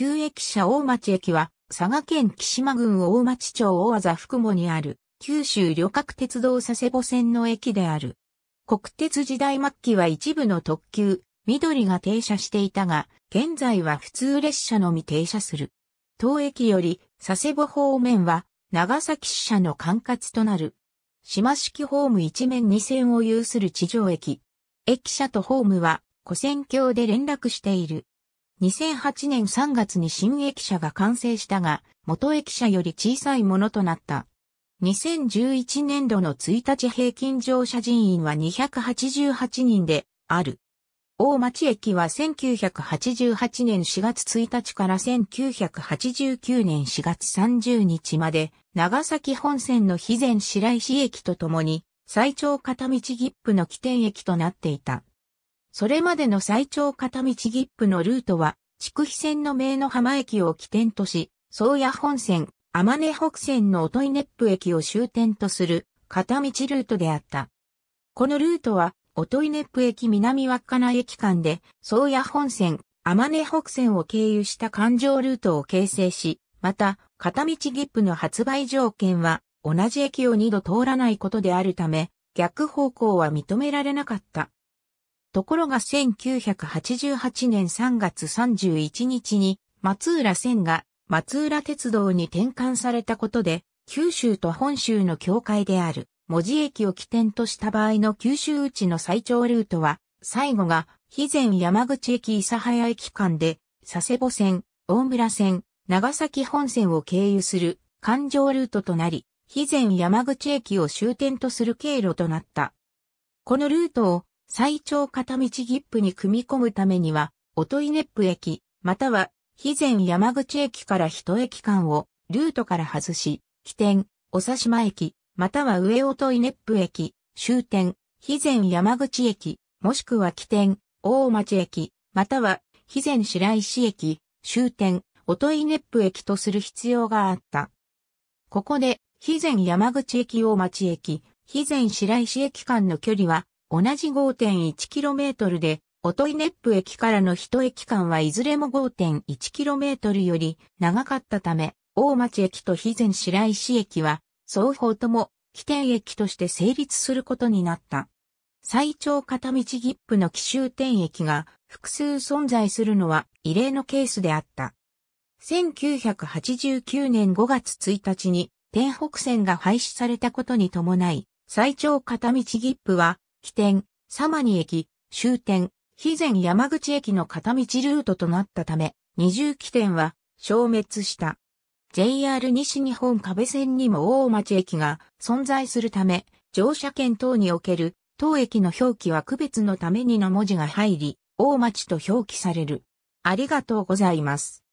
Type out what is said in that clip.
旧駅舎大町駅は、佐賀県木島郡大町町大技福母にある、九州旅客鉄道佐世保線の駅である。国鉄時代末期は一部の特急、緑が停車していたが、現在は普通列車のみ停車する。当駅より佐世保方面は、長崎支社の管轄となる。島式ホーム一面二線を有する地上駅。駅舎とホームは、古線橋で連絡している。2008年3月に新駅舎が完成したが、元駅舎より小さいものとなった。2011年度の1日平均乗車人員は288人である。大町駅は1988年4月1日から1989年4月30日まで長崎本線の肥前白石駅とともに最長片道切符の起点駅となっていた。それまでの最長片道切符のルートは、筑肥線の名の浜駅を起点とし、宗谷本線、天根北線の音井ップ駅を終点とする片道ルートであった。このルートは、音井ップ駅南稚内駅間で、宗谷本線、天根北線を経由した環状ルートを形成し、また、片道切符の発売条件は、同じ駅を二度通らないことであるため、逆方向は認められなかった。ところが1988年3月31日に松浦線が松浦鉄道に転換されたことで、九州と本州の境界である文字駅を起点とした場合の九州内の最長ルートは、最後が、肥前山口駅諫早駅間で、佐世保線、大村線、長崎本線を経由する環状ルートとなり、肥前山口駅を終点とする経路となった。このルートを最長片道切符に組み込むためには、いねっぷ駅、または、肥前山口駅から一駅間を、ルートから外し、起点、おさしま駅、または上いねっぷ駅、終点、肥前山口駅、もしくは起点、大町駅、または、肥前白石駅、終点、いねっぷ駅とする必要があった。ここで、肥前山口駅大町駅、肥前白石駅間の距離は、同じ 5.1km で、音イネップ駅からの一駅間はいずれも 5.1km より長かったため、大町駅と肥前白石駅は、双方とも起点駅として成立することになった。最長片道切符の奇襲点駅が複数存在するのは異例のケースであった。1989年5月1日に、天北線が廃止されたことに伴い、最長片道切符は起点、様に駅、終点、肥前山口駅の片道ルートとなったため、二重起点は消滅した。JR 西日本壁線にも大町駅が存在するため、乗車券等における当駅の表記は区別のためにの文字が入り、大町と表記される。ありがとうございます。